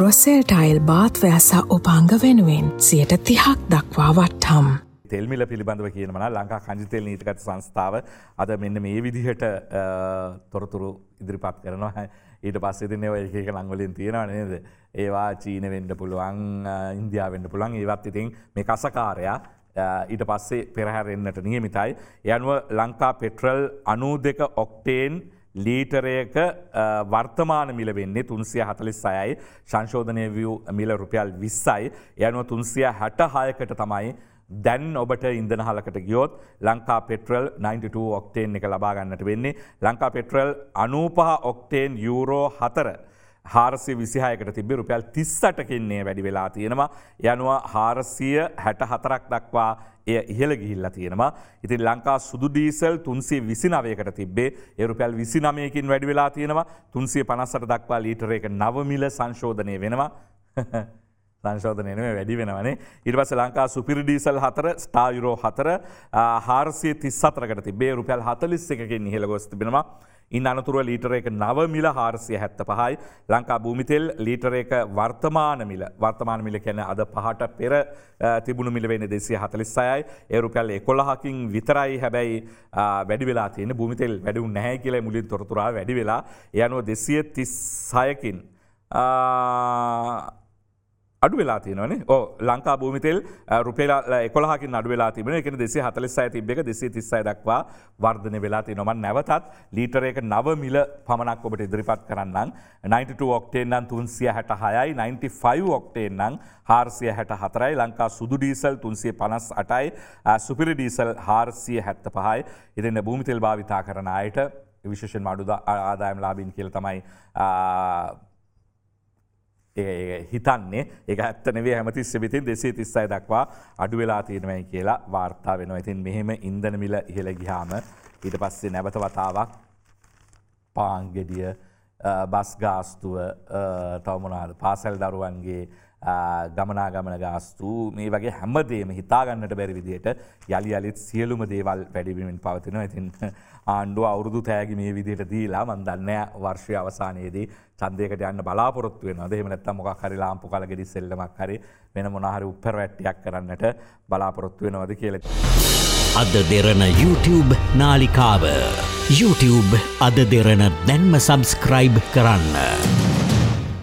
රොසෙල්ටයිල් බාත්වෑස උපංග වෙනුවෙන් සියට තිහක් දක්වා වට්හම්. තෙල්මිල පිළිබඳව කියනවන ලංකා කංජිතෙල් නීතිකත් සංස්ථාව අද මෙන්න මේ විදිහට තොරතුරු ඉදිරිපත් කරනවා ඊට පස්සෙතින ඒක ලංවලින් තියෙනවා නේද ඒවා චීන වෙන්ඩ පුළුවන් ඉන්දියාවෙන්ඩ පුළන් ඒවත් ඉතින් මේ කසකාරයා ඊට පස්සේ පෙරහැරෙන්න්නට නියමිතයි. යනුව ලංකා පෙට්‍රල් අනූ දෙක ඔක්ටේන් ලීටරයක වර්තමාන මිල වෙන්නේ තුන්සිය හතලිස් සයයි සංශෝධනය වියූ මිල රුපියල් විස්සයි යනුව තුන්සිය හැට හයකට තමයි දැන් ඔබට ඉන්දන හලකට ගියොත් ලංකා පෙට්‍රල් 92 ඔක්ටේන් එක ලබාගන්නට වෙන්නේ ලංකා පෙට්‍රල් අනූපහ ඔක්ටේන් යුරෝ හතර හාරසිය විසිහයකට තිබේ රුපියල් තිස්සට කෙන්නේ වැඩි වෙලා තියෙනවා යනවා හාරසිය හැට හතරක් දක්වා එය ඉහළ ගිහිල්ලා තියෙනවා ඉතින් ලංකා සුදු ඩීසල් තුන්සේ විසිනවයකට තිබේ එරුපැල් විසිනමයකින් වැඩි වෙලා තියෙනවා තුන්සේ පනස්සට දක්වා ලීටර එක නවමිල සංශෝධනය වෙනවා සංශෝධනයන වැඩි වෙනවනේ ඉරිවස ලංකා සුපිරිඩීසල් හතර ස්ටායුරෝ හතර හාර්සිය තිස්සතරකට තිබේ රුපැල් හතලිස් එකකින් නිහල ගොස් තිබෙනවා ඉන් අනතුරුව ලීටර එක නව මිල හාරසිය හැත්ත පහයි ලංකා භූමිතෙල් ලීටර එක වර්තමාන මිල වර්තමාන මිල කැන අද පහට පෙර තිබුණු මිලවෙන දෙසිය හතලිස් සයයි ඒරුපැල් එකොළහකින් විතරයි හැබැයි වැඩි වෙලා තියෙන භූමිතෙල් වැඩු නැහැ කියල මුලින් තොරතුරා වැඩි වෙලා යනුව දෙසිය තිස් සයකින් අඩු වෙලා තියනවන ඕ ලංකා භූමිතෙල් රුපේලා කොලාකින් අඩු වෙලා තිබෙන එකන දෙසේ හතලෙස්සයි තිබෙක දෙසේ තිස්සයි දක්වා වර්ධන වෙලා තිනොමන් නැවතත් ලීටරයක නව මිල පමණක් ඔබට ඉදිරිපත් කරන්න 92 ඔක්ටේන්නන් තුන්සිය හැට හයයි 95 ඔක්ටේන්නං හාර්සිය හැට හතරයි ලංකා සුදු ඩීසල් තුන්සිය පනස් අටයි සුපිරි ඩීසල් හාර්සිය හැත්ත පහයි එදන්න භූමිතෙල් භාවිතා කරන අයට විශෂෙන් මඩුද ආදායම් ලාබීන් කියල තමයි ඒ හිතන්නේ එක ඇත්තනවේ හැමතිස්ස විතින් දෙසේ තිස්සයි දක්වා අඩුවෙලා තියෙනවයි කියලා වාර්තා වෙනවා ඉතින් මෙහෙම ඉන්දනමිල ඉහළ ගිහාම ඊට පස්සේ නැවත වතාවක් පාංගෙඩිය බස් ගාස්තුව තවමනාද පාසැල් දරුවන්ගේ ගමනාගමන ගාස්තු මේ වගේ හැමදේම හිතාගන්නට බැරි විදියට යළි අලිත් සියලුම දේවල් වැඩිවීමෙන් පවතිනවා ඉතින් ආණ්ඩුව අවුරුදු තෑගි මේ විදියට දීලා මන් දන්න වර්ෂය අවසානයේදී චන්දයකට යන්න බලාපොරොත්තු වෙන දෙම නැත්තම් මොකක් හරි ලාම්පු කලගෙඩි සෙල්ලමක් හරි වෙන මොනහරි උප්පර වැට්ටියක් කරන්නට බලාපොරොත්තු වෙනවද කියලා. අද දෙරන YouTube නාලිකාව YouTube අද දෙරන දැන්ම සබස්ක්‍රයිබ් කරන්න.